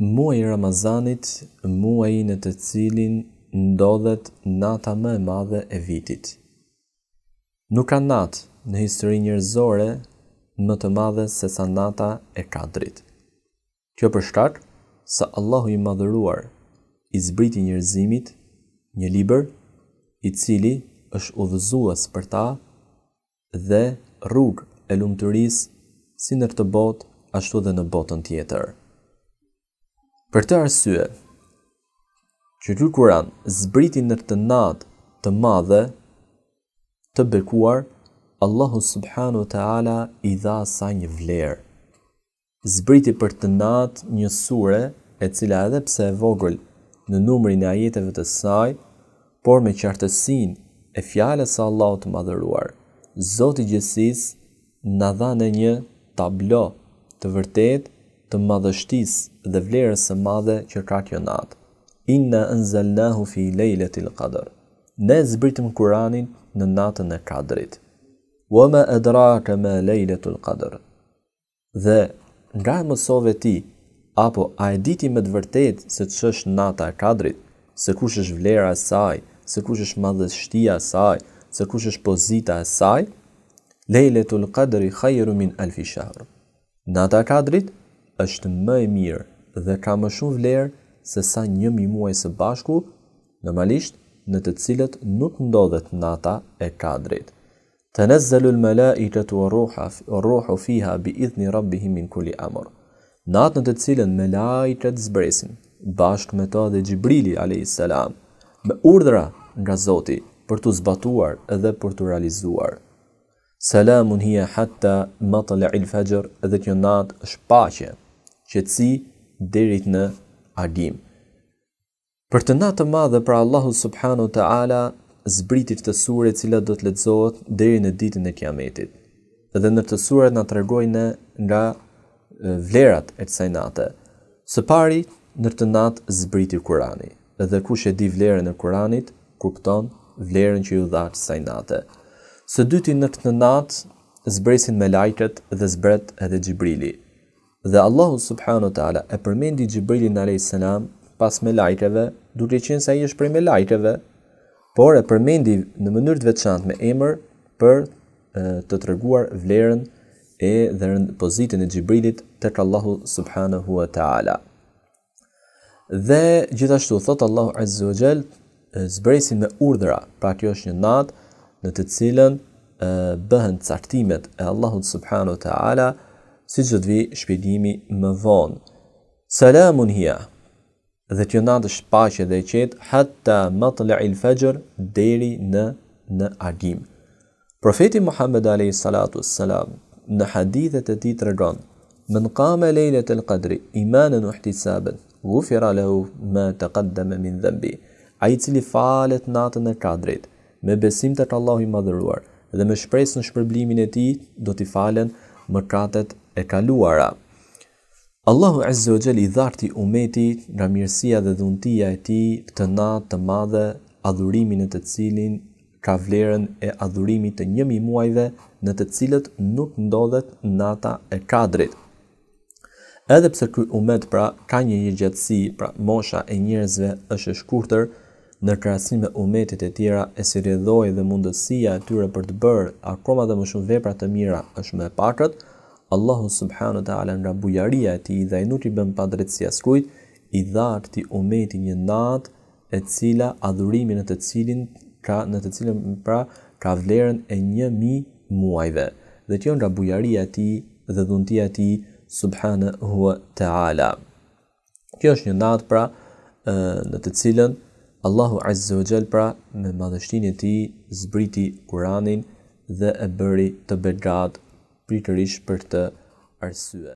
Muaj i Ramazanit, muaj në të cilin ndodhet nata më e madhe e vitit. Nuk ka natë në histori njërzore më të madhe se sa nata e kadrit. Kjo për shkak se Allahu i madhëruar i zbriti njerëzimit një libër i cili është udhëzues për ta dhe rrugë e lumturisë si në këtë botë ashtu dhe në botën tjetër. Për të arsye, që të kuran zbriti në të natë të madhe, të bekuar, Allahu Subhanu Ta'ala i dha sa një vlerë. Zbriti për të natë një sure, e cila edhe pse e vogël në numërin e ajeteve të saj, por me qartësin e fjales a Allahu të madhëruar. Zoti Gjesis në dha në një tablo të vërtetë të madhështis dhe vlerës së madhe që ka kjo natë. Inna enzelnahu fi lejlet il qadr. Ne zbritim Kuranin në natën e kadrit. Wa ma edrake me ma lejlet il qadr. Dhe nga e mësove ti, apo a e diti me të vërtet se të shësh nata e kadrit, se kush është vlera e saj, se kush është madhështia e saj, se kush është pozita e saj, lejlet ul kadri khajru min alfi shahër. Nata kadrit është më e mirë dhe ka më shumë vlerë se sa një mi muaj së bashku, normalisht në të cilët nuk ndodhet nata e kadrit. Të nëzë zëllul me la i këtu o fiha bi idhni rabbi himin kulli amor. Natë në të cilën me la i këtë zbresin, bashkë me ta dhe Gjibrili a.s. me urdhra nga Zoti për të zbatuar edhe për të realizuar. Salamun hija hatta matale il fajr edhe kjo natë është pashe qëtësi derit në adim. Për të natë të madhe pra Allahu Subhanu Ta'ala, zbritit të sure cilat do të letëzohet deri në ditën e kiametit. Edhe në të sure nga të regojnë nga vlerat e të sajnate. Së pari, në të natë zbriti Kurani. Edhe kush e di vlerën e Kuranit, kupton vlerën që ju dha sajnate. Së dyti në të natë, zbresin me lajket dhe zbret edhe Gjibrili. Dhe Allahu subhanu ta'ala e përmendi Gjibrilin a.s. pas me lajkeve, duke qenë sa i është prej me lajkeve, por e përmendi në mënyrë të veçantë me emër për të të rëguar vlerën e dhe rëndë pozitën e Gjibrilit të Allahu subhanahu wa ta'ala. Dhe gjithashtu, thotë Allahu Azzu wa Gjell, zbresin me urdhra, pra kjo është një natë në të cilën bëhen caktimet e Allahu subhanahu wa ta'ala, si që të vi më vonë. Salamun hia, dhe të natë shpashe dhe qetë, hatta më të le il fegjër deri në në agim. Profeti Muhammed a.s. në hadithet e ti të regonë, Men qama lejlet el qadri, imanën u ihtisabën, gufira lehu ma të qaddeme min dhëmbi. A i cili falet natën e qadrit, me besim të Allahu i madhëruar, dhe me shpresë në shpërblimin e ti, do t'i falen më kratet e kaluara. Allahu Azza wa Jalla i dharti umetit nga mirësia dhe dhuntia e tij të natë të madhe, adhurimin e të cilin ka vlerën e adhurimit të 1000 muajve, në të cilët nuk ndodhet nata e Kadrit. Edhe pse ky umet pra ka një gjatësi, pra mosha e njerëzve është e shkurtër në krahasim me umetet e tjera, e si rrëdhoi dhe mundësia e tyre për të bërë akoma dhe më shumë vepra të mira është më e pakët, Allahu subhanu të alen rabujaria ti dhe i nuk i bën pa si askrujt, i dharë ti umeti një natë e cila adhurimin e të cilin pra, në të cilin pra ka vlerën e një mi muajve. Dhe kjo në rabujaria ti dhe dhuntia ti subhanu hua të ala. Kjo është një natë pra në të cilën Allahu Azze o Gjell pra me madhështin e ti zbriti Kuranin dhe e bëri të begatë pritërish për të arsye.